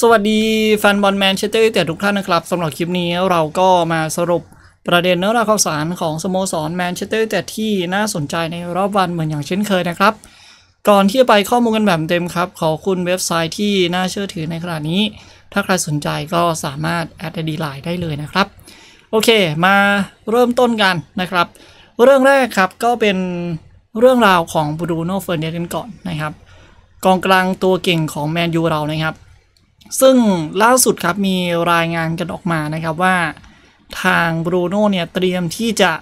สวัสดีแฟนบอลแมนเชสเตอร์ยูไนเต็ดทุกท่านนะครับสำหรับคลิปนี้เราก็มาสรุปประเด็นเนื้อราข่าวสารของสโมสรแมนเชสเตอร์ยูไนเต็ดที่น่าสนใจในรอบวันเหมือนอย่างเช่นเคยนะครับ ก่อนที่จะไปข้อมูลกันแบบเต็มครับ ขอคุณเว็บไซต์ที่น่าเชื่อถือในขณะนี้ ถ้าใครสนใจก็สามารถแอดดีไลน์ได้เลยนะครับ โอเค มาเริ่มต้นกันนะครับเรื่องแรกครับก็เป็นเรื่องราวของบรูโน่เฟอร์เนกันก่อนนะครับ กองกลางตัวเก่งของแมนยูเรานะครับซึ่งล่าสุด ครับ มีรายงานกันออกมานะครับว่าทางบรูโน่เนี่ยเตรียมที่จะ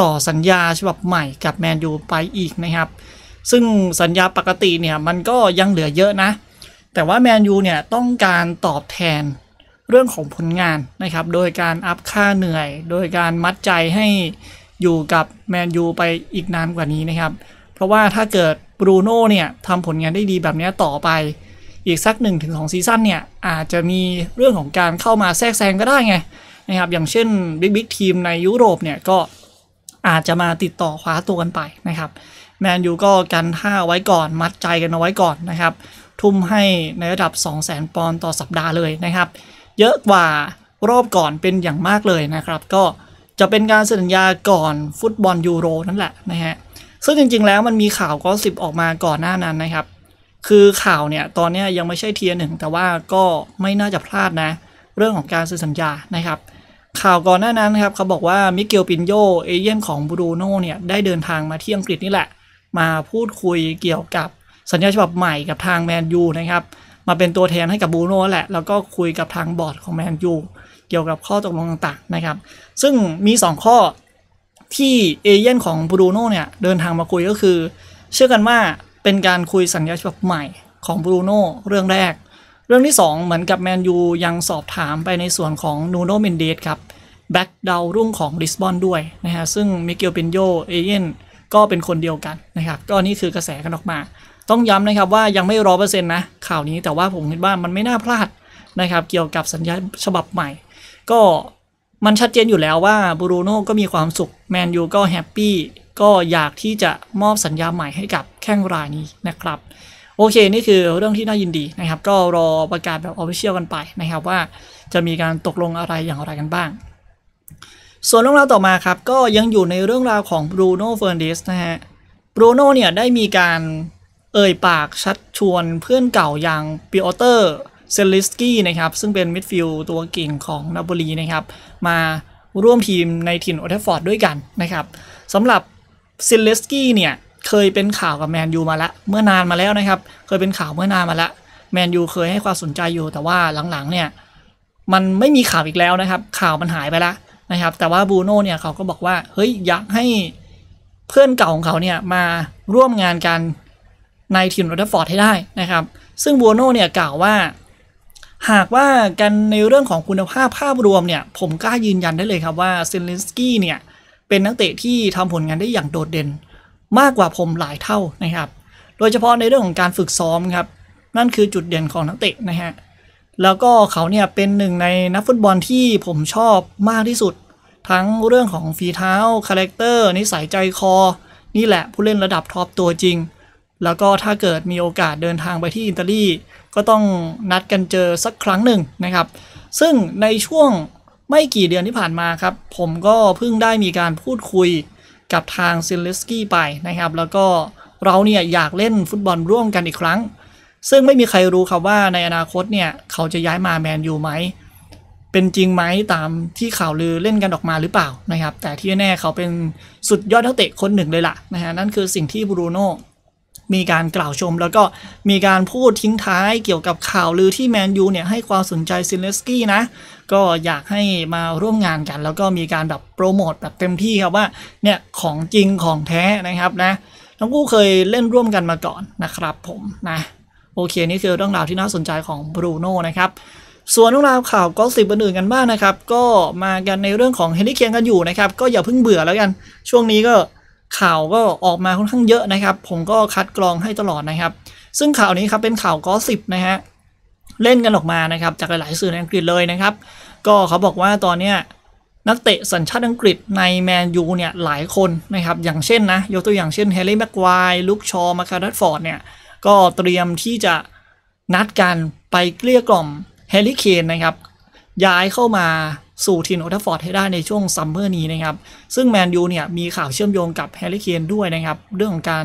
ต่อสัญญาฉบับใหม่กับแมนยูไปอีกนะครับ ซึ่งสัญญาปกติเนี่ยมันก็ยังเหลือเยอะนะ แต่ว่าแมนยูเนี่ยต้องการตอบแทนเรื่องของผลงานนะครับโดยการอัพค่าเหนื่อย โดยการมัดใจให้อยู่กับแมนยูไปอีกนานกว่านี้นะครับ เพราะว่าถ้าเกิดบรูโน่เนี่ยทำผลงานได้ดีแบบนี้ต่อไปอีกสักหนึ่งถึงซีซั่นเนี่ยอาจจะมีเรื่องของการเข้ามาแทรกแซงก็ได้ไงนะครับ อย่างเช่นบิ๊กบิ๊กทีมในยุโรปเนี่ยก็อาจจะมาติดต่อคว้าตัวกันไปนะครับแมนยูก็กันท่าไว้ก่อนมัดใจกันเอาไว้ก่อนนะครับ ทุ่มให้ในระดับ 200,000 ปอนด์ต่อสัปดาห์เลยนะครับ เยอะกว่ารอบก่อนเป็นอย่างมากเลยนะครับ ก็จะเป็นการเซ็นสัญญาก่อนฟุตบอลยูโรนั่นแหละนะฮะซึ่งจริงๆ แล้วมันมีข่าวก็สิบออกมาก่อนหน้านั้นนะครับคือข่าวเนี่ยตอนนี้ยังไม่ใช่เทียร์หนึ่ง แต่ว่าก็ไม่น่าจะพลาดนะ เรื่องของการเซ็นสัญญานะครับ ข่าวก่อนหน้านั้นครับเขาบอกว่ามิเกลปินโยเอเย่นของบูรูโน่เนี่ย ได้เดินทางมาที่อังกฤษนี่แหละ มาพูดคุยเกี่ยวกับสัญญาฉบับใหม่กับทางแมนยูนะครับ มาเป็นตัวแทนให้กับบูโน่แหละแล้วก็คุยกับทางบอร์ดของแมนยูเกี่ยวกับข้อตกลงต่างๆนะครับ ซึ่งมี 2 ข้อที่เอเย่นของบูโน่เนี่ยเดินทางมาคุยก็คือเชื่อกันว่าเป็นการคุยสัญญาฉบับใหม่ของบรูโน่เรื่องแรก เรื่องที่ 2 เหมือนกับแมนยูยังสอบถามไปในส่วนของนูโนเมนเดสครับแบ็กดาวรุ่งของลิสบอนด้วยนะฮะ ซึ่งมิเกลปินโยเอเยนก็เป็นคนเดียวกันนะครับ ก็นี่คือกระแสกันออกมา ต้องย้ำนะครับว่ายังไม่ร้อเปอร์เซ็นต์นะข่าวนี้แต่ว่าผมคิดว่ามันไม่น่าพลาดนะครับเกี่ยวกับสัญญาฉบับใหม่ก็มันชัดเจนอยู่แล้วว่าบรูโน่ก็มีความสุขแมนยูก็แฮปปี้ก็อยากที่จะมอบสัญญาใหม่ให้กับแข้งรายนี้นะครับ โอเค นี่คือเรื่องที่น่ายินดีนะครับ ก็รอประกาศแบบออฟฟิเชียลกันไปนะครับ ว่าจะมีการตกลงอะไรอย่างไรกันบ้าง ส่วนเรื่องราวต่อมาครับ ก็ยังอยู่ในเรื่องราวของบรูโน่เฟอร์นดสนะฮะบรูโน่เนี่ยได้มีการเอ่ยปากชัดชวนเพื่อนเก่าอย่างปิออเตอร์เซลิสกี้นะครับ ซึ่งเป็นมิดฟิลด์ตัวเก่งของนาโปลีนะครับมาร่วมทีมในถิ่นออเทฟอร์ดด้วยกันนะครับสำหรับซิลเลสกี้เนี่ยเคยเป็นข่าวกับแมนยูมาละเมื่อนานมาแล้วนะครับเคยเป็นข่าวเมื่อนานมาละแมนยูเคยให้ความสนใจอยู่แต่ว่าหลังๆเนี่ยมันไม่มีข่าวอีกแล้วนะครับ ข่าวมันหายไปละนะครับแต่ว่าบูโน่เนี่ยเขาก็บอกว่าเฮ้ยอยากให้เพื่อนเก่าของเขาเนี่ยมาร่วมงานกันในทีมโรดฟอร์ดให้ได้นะครับซึ่งบูโน่เนี่ยกล่าวว่าหากว่ากันในเรื่องของคุณภาพภาพรวมเนี่ย ผมกล้ายืนยันได้เลยครับว่าเซนเลนสกี้เนี่ยเเป็นนักเตะที่ทำผลงานได้อย่างโดดเด่น มากกว่าผมหลายเท่านะครับ โดยเฉพาะในเรื่องของการฝึกซ้อมครับ นั่นคือจุดเด่นของนักเตะนะฮะ แล้วก็เขาเนี่ยเป็นหนึ่งในนักฟุตบอลที่ผมชอบมากที่สุด ทั้งเรื่องของฝีเท้าคาแรคเตอร์นิสัยใจคอ นี่แหละผู้เล่นระดับท็อปตัวจริง แล้วก็ถ้าเกิดมีโอกาสเดินทางไปที่อิตาลีก็ต้องนัดกันเจอสักครั้งหนึ่งนะครับ ซึ่งในช่วงไม่กี่เดือนที่ผ่านมาครับผมก็เพิ่งได้มีการพูดคุยกับทางซิลเลสกี้ไปนะครับ แล้วก็เราเนี่ยอยากเล่นฟุตบอลร่วมกันอีกครั้ง ซึ่งไม่มีใครรู้ครับว่าในอนาคตเนี่ยเขาจะย้ายมาแมนยูไหม เป็นจริงไหมตามที่ข่าวลือเล่นกันออกมาหรือเปล่านะครับ แต่ที่แน่เขาเป็นสุดยอดนักเตะคนหนึ่งเลยล่ะนะฮะนั่นคือสิ่งที่บรูโนมีการกล่าวชมแล้วก็มีการพูดทิ้งท้ายเกี่ยวกับข่าวลือที่แมนยูเนี่ยให้ความสนใจซินเลสกี้นะ ก็อยากให้มาร่วมงานกัน แล้วก็มีการแบบโปรโมทแบบเต็มที่ครับว่าเนี่ยของจริงของแท้นะครับนะทั้งคู่เคยเล่นร่วมกันมาก่อนนะครับ ผมนะโอเคนี่คือเรื่องราวที่น่าสนใจของบรูโน่นะครับส่วนเรื่องราวข่าวก็สิบอื่นกันบ้างนะครับก็มากันในเรื่องของเฮนรี่เคียงกันอยู่นะครับก็อย่าเพิ่งเบื่อแล้วกัน ช่วงนี้ก็ข่าวก็ออกมาค่อนข้างเยอะนะครับ ผมก็คัดกรองให้ตลอดนะครับ ซึ่งข่าวนี้ครับเป็นข่าวกอสิบนะฮะ เล่นกันออกมานะครับ จากหลายๆสื่อในอังกฤษเลยนะครับ ก็เขาบอกว่าตอนเนี้ยนักเตะสัญชาติอังกฤษในแมนยูเนี่ย หลายคนนะครับ อย่างเช่นนะ ยกตัวอย่างเช่นแฮร์รี่แม็กควายลุคชอมาคาร์ดัตฟอร์ดเนี่ย ก็เตรียมที่จะนัดกันไปเกลี้ยกล่อมแฮร์รี่เคนนะครับย้ายเข้ามาสู่ทีมโอทัฟฟอร์ดให้ได้ในช่วงซัมเมอร์นี้นะครับซึ่งแมนยูเนี่ยมีข่าวเชื่อมโยงกับแฮร์รี่เคนด้วยนะครับเรื่องของการ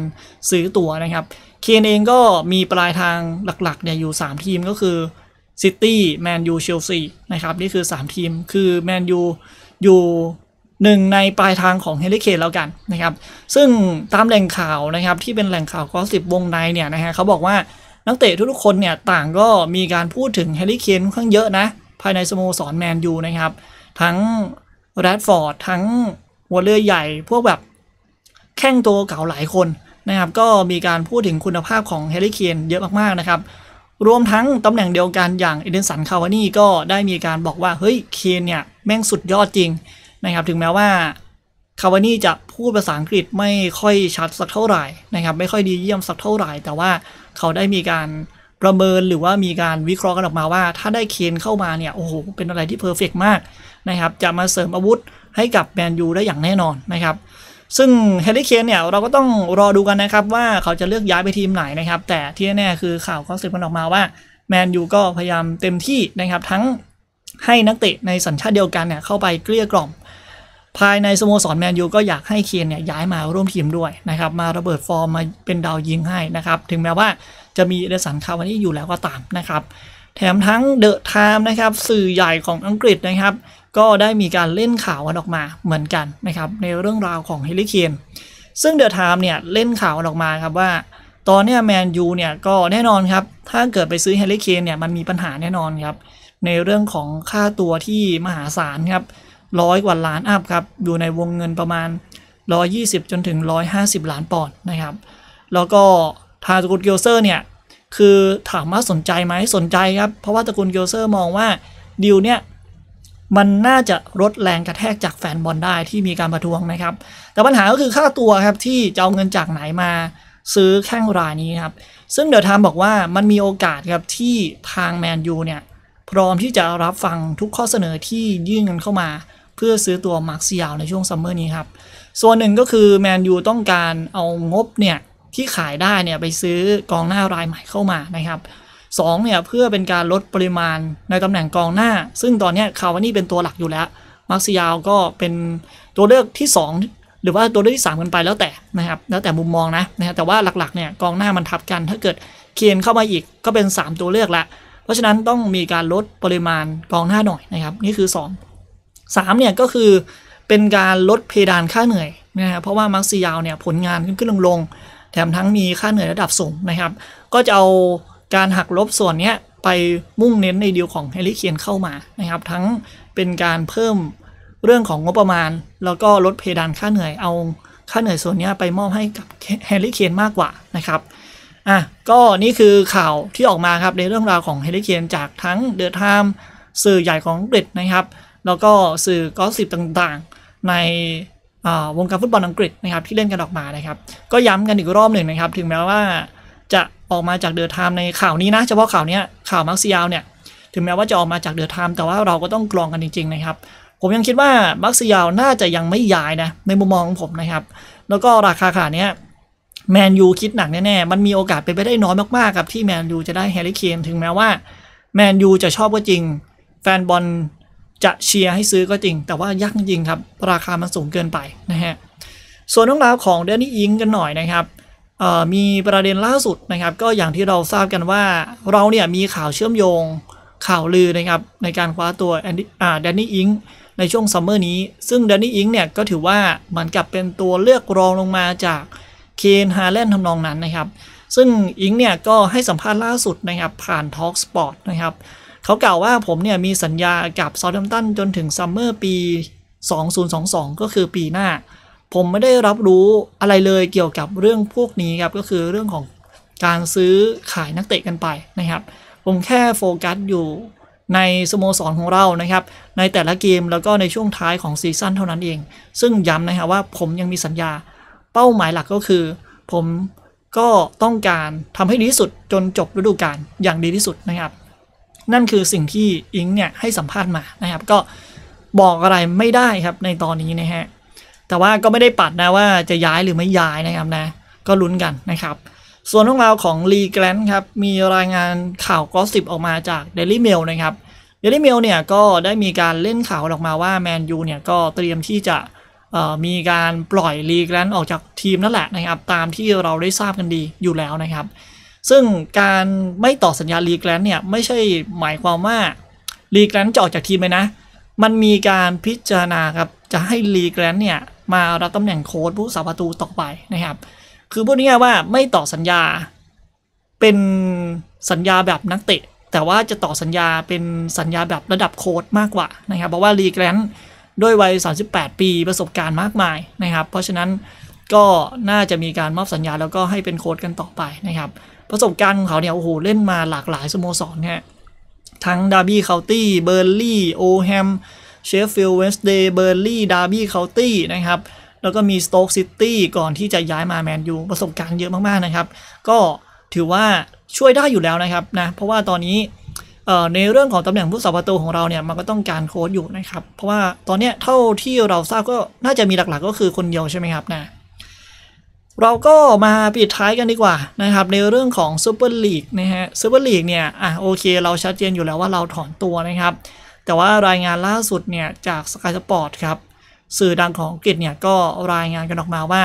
ซื้อตัวนะครับเคนเองก็มีปลายทางหลักๆเนี่ยอยู่3ทีมก็คือซิตี้แมนยูเชลซีนะครับนี่คือ 3 ทีมคือแมนยูอยู่หนึ่งในปลายทางของเฮลิเคนแล้วกันนะครับซึ่งตามแหล่งข่าวนะครับที่เป็นแหล่งข่าวกอสิบวงในเนี่ยนะฮะเขาบอกว่านักเตะทุกๆคนเนี่ยต่างก็มีการพูดถึงเฮลิเคนค่อนข้างเยอะนะภายในสโมสรแมนยูนะครับ ทั้ง แรดฟอร์ดทั้งวอลเลอ์ใหญ่พวกแบบแข้งตัวเก่าหลายคนนะครับ ก็มีการพูดถึงคุณภาพของแฮร์รี่เคน เยอะมากๆนะครับ รวมทั้งตำแหน่งเดียวกันอย่างเอเดนสันคาวานี่ก็ได้มีการบอกว่า เฮ้ยเคนเนี่ยแม่งสุดยอดจริงนะครับ ถึงแม้ว่า คาวานี่จะพูดภาษาอังกฤษไม่ค่อยชัดสักเท่าไหร่นะครับไม่ค่อยดีเยี่ยมสักเท่าไหร่ แต่ว่าเขาได้มีการประเมินหรือว่ามีการวิเคราะห์กันออกมาว่า ถ้าได้เคนเข้ามาเนี่ย โอ้โห เป็นอะไรที่เพอร์เฟกมากนะครับ จะมาเสริมอาวุธให้กับแมนยูได้อย่างแน่นอนนะครับ ซึ่งแฮร์รี่เคนเนี่ยเราก็ต้องรอดูกันนะครับ ว่าเขาจะเลือกย้ายไปทีมไหนนะครับ แต่ที่แน่ๆคือข่าวก็สืบกันออกมาว่าแมนยูก็พยายามเต็มที่นะครับทั้งให้นักเตะในสัญชาติเดียวกันเนี่ยเข้าไปเกลี้ยกล่อม ภายในสโมสรแมนยูก็อยากให้เคนเนี่ยย้ายมาร่วมทีมด้วยนะครับ มาระเบิดฟอร์มมาเป็นดาวยิงให้นะครับถึงแม้ว่าจะมีเอดสันคาวานี่อยู่แล้วก็ตามนะครับ แถมทั้งเดอะไทม์นะครับสื่อใหญ่ของอังกฤษนะครับ ก็ได้มีการเล่นข่าวออกมาเหมือนกันนะครับในเรื่องราวของเฮลิเคนซึ่งเดอะไทม์เนี่ยเล่นข่าวออกมาครับว่าตอนนี้แมนยูเนี่ยก็แน่นอนครับ ถ้าเกิดไปซื้อเฮลิเคนเนี่ยมันมีปัญหาแน่นอนครับ ในเรื่องของค่าตัวที่มหาศาลครับร้อยกว่าล้านอัพครับ อยู่ในวงเงินประมาณ 120 จนถึง 150 ล้านปอนด์นะครับ แล้วก็ทางตระกูลเกียวเซอร์เนี่ยคือถามว่าสนใจไหมสนใจครับ เพราะว่าตระกูลเกียวเซอร์มองว่าดิวเนี่ย มันน่าจะลดแรงกระแทกจากแฟนบอลได้ที่มีการประท้วงนะครับ แต่ปัญหาก็คือค่าตัวครับ ที่จะเอาเงินจากไหนมา ซื้อแข้งรายนี้ครับ ซึ่งเดอะไทม์บอกว่ามันมีโอกาสครับที่ทางแมนยูเนี่ยพร้อมที่จะรับฟังทุกข้อเสนอที่ยื่นเงินเข้ามา เพื่อซื้อตัวมาร์คเซียลในช่วงซัมเมอร์นี้ครับส่วนหนึ่งก็คือแมนยูต้องการเอางบเนี่ยที่ขายได้เนี่ยไปซื้อกองหน้ารายใหม่เข้ามานะครับ2เนี่ยเพื่อเป็นการลดปริมาณในตำแหน่งกองหน้า ซึ่งตอนนี้คาวานี่เป็นตัวหลักอยู่แล้ว มาร์ซิยาวก็เป็นตัวเลือกที่ 2 หรือว่าตัวเลือกที่3กันไปแล้วแต่นะครับแล้วแต่มุมมองนะนะแต่ว่าหลักๆเนี่ยกองหน้ามันทับกัน ถ้าเกิดเคียนเข้ามาอีกก็เป็น 3 ตัวเลือกละ เพราะฉะนั้นต้องมีการลดปริมาณกองหน้าหน่อยนะครับ นี่คือ 2 3เนี่ยก็คือเป็นการลดเพดานค่าเหนื่อยนะฮะเพราะว่ามาร์ซิยาวเนี่ยผลงานขึ้นขึ้นลงลงแถมทั้งมีค่าเหนื่อยระดับสูงนะครับ ก็จะเอาการหักลบส่วนนี้ไปมุ่งเน้นในดีลของแฮร์รี่เคียนเข้ามานะครับ ทั้งเป็นการเพิ่มเรื่องของงบประมาณ แล้วก็ลดเพดานค่าเหนื่อย เอา ค่าเหนื่อยส่วนนี้ไปมอบให้กับแฮร์รี่เคียนมากกว่านะครับ อ่ะ ก็นี่คือข่าวที่ออกมาครับในเรื่องราวของแฮร์รี่เคียนจากทั้งเดอะไทม์สื่อใหญ่ของอังกฤษนะครับ แล้วก็สื่อก็สิบต่างๆในวงการฟุตบอลอังกฤษนะครับที่เล่นกันออกมานะครับก็ย้ำกันอีกรอบหนึ่งนะครับถึงแม้ว่าจะออกมาจากเดือดทามในข่าวนี้นะเฉพาะข่าวนี้ข่าวมาร์ซิยาวเนี่ยถึงแม้ว่าจะออกมาจากเดือดทามแต่ว่าเราก็ต้องกรองกันจริง ๆ นะครับ ผมยังคิดว่ามาร์ซิยาวน่าจะยังไม่ย้ายนะในมุมมองของผมนะครับ แล้วก็ราคาขาเนี้ยแมนยูคิดหนักแน่ๆมันมีโอกาสเป็นไปได้น้อยมากๆครับที่แมนยูจะได้แฮร์รี่เคนถึงแม้ว่าแมนยูจะชอบก็จริงแฟนบอลจะเชียร์ให้ซื้อก็จริง แต่ว่ายากจริงครับราคา มันสูงเกินไปนะฮะส่วนเรื่องราวของเดนนี่อิงกันหน่อยนะครับ มีประเด็นล่าสุดนะครับ ก็อย่างที่เราทราบกันว่าเราเนี่ยมีข่าวเชื่อมโยงข่าวลือนะครับในการคว้าตัวแดนนี่อิงในช่วงซัมเมอร์นี้ซึ่งแดนนี่อิงเนี่ยก็ถือว่า มันกับเป็นตัวเลือกรองลงมาจากเคนฮาแลนด์ทำนองนั้นนะครับ ซึ่งอิงเนี่ยก็ให้สัมภาษณ์ล่าสุดนะครับ ผ่านทอล์กสปอร์ตนะครับเขากล่าวว่าผมเนี่ยมีสัญญากับซาวด์ัมตันจนถึงซัมเมอร์ปี 2022 ก็คือปีหน้า ผมไม่ได้รับรู้อะไรเลยเกี่ยวกับเรื่องพวกนี้ครับก็คือเรื่องของการซื้อขายนักเตะกันไปนะครับ ผมแค่โฟกัสอยู่ในสโมสรของเรานะครับ ในแต่ละเกมแล้วก็ในช่วงท้ายของซีซั่นเท่านั้นเอง ซึ่งย้ำนะครับว่าผมยังมีสัญญาเป้าหมายหลักก็คือผมก็ต้องการทำให้ดีที่สุดจนจบฤดูกาลอย่างดีที่สุดนะครับนั่นคือสิ่งที่อิงเนี่ยให้สัมภาษณ์มานะครับ ก็บอกอะไรไม่ได้ครับในตอนนี้นะฮะแต่ว่าก็ไม่ได้ปัดนะว่าจะย้ายหรือไม่ย้ายนะครับนะ ก็ลุ้นกันนะครับส่วนเรื่องราวของลีแกลนครับมีรายงานข่าวกอสิบออกมาจาก Daily Mail นะครับ Daily Mail เนี่ยก็ได้มีการเล่นข่าวออกมาว่าแมนยูเนี่ยก็เตรียมที่จะมีการปล่อยลีแกลนออกจากทีมนั่นแหละนะครับ ตามที่เราได้ทราบกันดีอยู่แล้วนะครับซึ่งการไม่ต่อสัญญาลีแกรนเนี่ยไม่ใช่หมายความว่าลีแกรนจะออกจากทีมเลยนะ มันมีการพิจารณาครับ จะให้ลีแกรนเนี่ยมารับตำแหน่งโค้ชผู้สาประตูต่อไปนะครับ คือพูดง่ายๆว่าไม่ต่อสัญญาเป็นสัญญาแบบนัก เตะแต่ว่าจะต่อสัญญาเป็นสัญญาแบบระดับโค้ชมากกว่านะครับ เพราะว่าลีแกรนด้วยวัย 38 ปีประสบการณ์มากมายนะครับ เพราะฉะนั้นก็น่าจะมีการมอบสัญญาแล้วก็ให้เป็นโค้ดกันต่อไปนะครับ ประสบการณ์ของเขาเนี่ยโอ้โหเล่นมาหลากหลายสโมสรฮะทั้งดาร์บี้เคานตี้เบอร์ลี่โอแฮมเชฟฟิลด์เวส์เดย์เบอร์ลี่ดาร์บี้เคานตี้นะครับแล้วก็มีสโต๊กซิตี้ก่อนที่จะย้ายมาแมนยูประสบการณ์เยอะมากๆนะครับ ก็ถือว่าช่วยได้อยู่แล้วนะครับนะเพราะว่าตอนนี้ในเรื่องของตำแหน่งผู้สาประตูของเราเนี่ยมันก็ต้องการโค้ดอยู่นะครับเพราะว่าตอนนี้เท่าที่เราทราบก็น่าจะมีหลักๆ ก็คือคนเดียวใช่ไหมครับนะเราก็มาปิดท้ายกันดีกว่านะครับ ในเรื่องของซูเปอร์ลีกนะฮะซูเปอร์ลีกเนี่ยอ่ะโอเคเราชัดเจนอยู่แล้วว่าเราถอนตัวนะครับ แต่ว่ารายงานล่าสุดเนี่ยจากสกายสปอร์ตครับ สื่อดังของอังกฤษเนี่ยก็รายงานกันออกมาว่า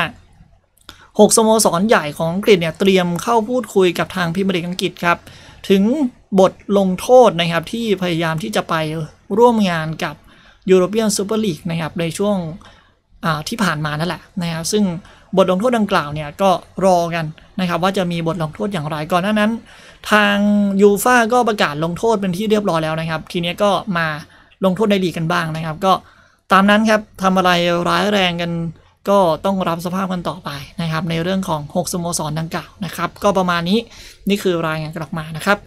6สโมสรใหญ่ของอังกฤษเนี่ย เตรียมเข้าพูดคุยกับทางพิมพ์เอกอังกฤษครับ ถึงบทลงโทษนะครับ ที่พยายามที่จะไปร่วมงานกับยูโรเปียนซูเปอร์ลีกนะครับในช่วงที่ผ่านมานั่นแหละนะครับซึ่งบทลงโทษดังกล่าวเนี่ยก็รอกันนะครับว่าจะมีบทลงโทษอย่างไรก่อนหน้านั้น ทางยูฟาก็ประกาศลงโทษเป็นที่เรียบร้อยแล้วนะครับ ทีนี้ก็มาลงโทษในลีกกันบ้างนะครับ ก็ตามนั้นครับทำอะไรร้ายแรงกันก็ต้องรับสภาพกันต่อไปนะครับ ในเรื่องของ 6สโมสรดังกล่าวนะครับก็ประมาณนี้นี่คือรายงานกลับมานะครับ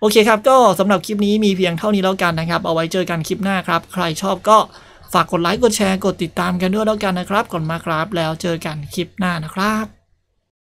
โอเคครับก็สำหรับคลิปนี้มีเพียงเท่านี้แล้วกันนะครับ เอาไว้เจอกันคลิปหน้าครับ ใครชอบก็ฝากกดไลค์ กดแชร์ กดติดตามกันด้วยแล้วกันนะครับ ก่อนมาครับแล้วเจอกันคลิปหน้านะครับ